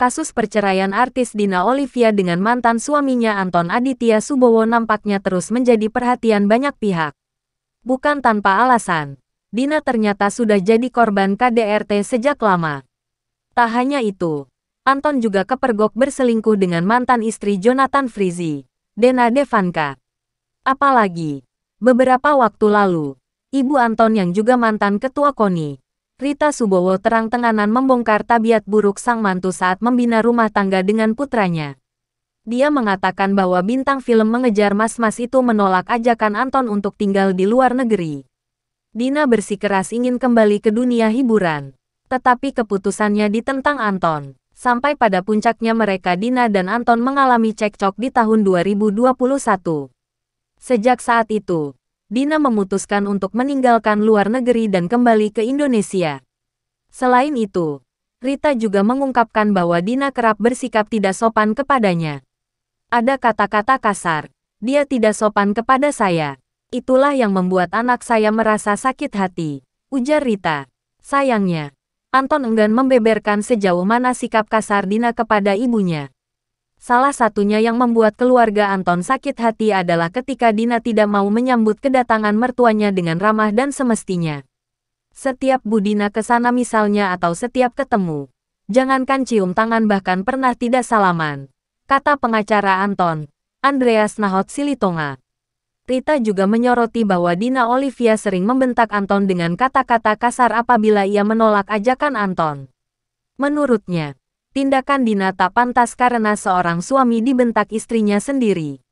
kasus perceraian artis Dina Olivia dengan mantan suaminya Anton Aditya Subowo nampaknya terus menjadi perhatian banyak pihak. Bukan tanpa alasan, Dina ternyata sudah jadi korban KDRT sejak lama. Tak hanya itu, Anton juga kepergok berselingkuh dengan mantan istri Jonathan Frizzy, Dena Devanka. Apalagi, beberapa waktu lalu, ibu Anton yang juga mantan ketua KONI, Rita Subowo terang-tenganan membongkar tabiat buruk sang mantu saat membina rumah tangga dengan putranya. Dia mengatakan bahwa bintang film mengejar mas-mas itu menolak ajakan Anton untuk tinggal di luar negeri. Dina bersikeras ingin kembali ke dunia hiburan. Tetapi keputusannya ditentang Anton. Sampai pada puncaknya mereka Dina dan Anton mengalami cekcok di tahun 2021. Sejak saat itu, Dina memutuskan untuk meninggalkan luar negeri dan kembali ke Indonesia. Selain itu, Rita juga mengungkapkan bahwa Dina kerap bersikap tidak sopan kepadanya. Ada kata-kata kasar. Dia tidak sopan kepada saya. Itulah yang membuat anak saya merasa sakit hati. Ujar Rita. Sayangnya, Anton enggan membeberkan sejauh mana sikap kasar Dina kepada ibunya. Salah satunya yang membuat keluarga Anton sakit hati adalah ketika Dina tidak mau menyambut kedatangan mertuanya dengan ramah dan semestinya. Setiap Budina ke sana misalnya atau setiap ketemu. Jangankan cium tangan bahkan pernah tidak salaman. Kata pengacara Anton, Andreas Nahot Silitonga. Rita juga menyoroti bahwa Dina Olivia sering membentak Anton dengan kata-kata kasar apabila ia menolak ajakan Anton. Menurutnya, Tindakan Dina tak pantas karena seorang suami dibentak istrinya sendiri.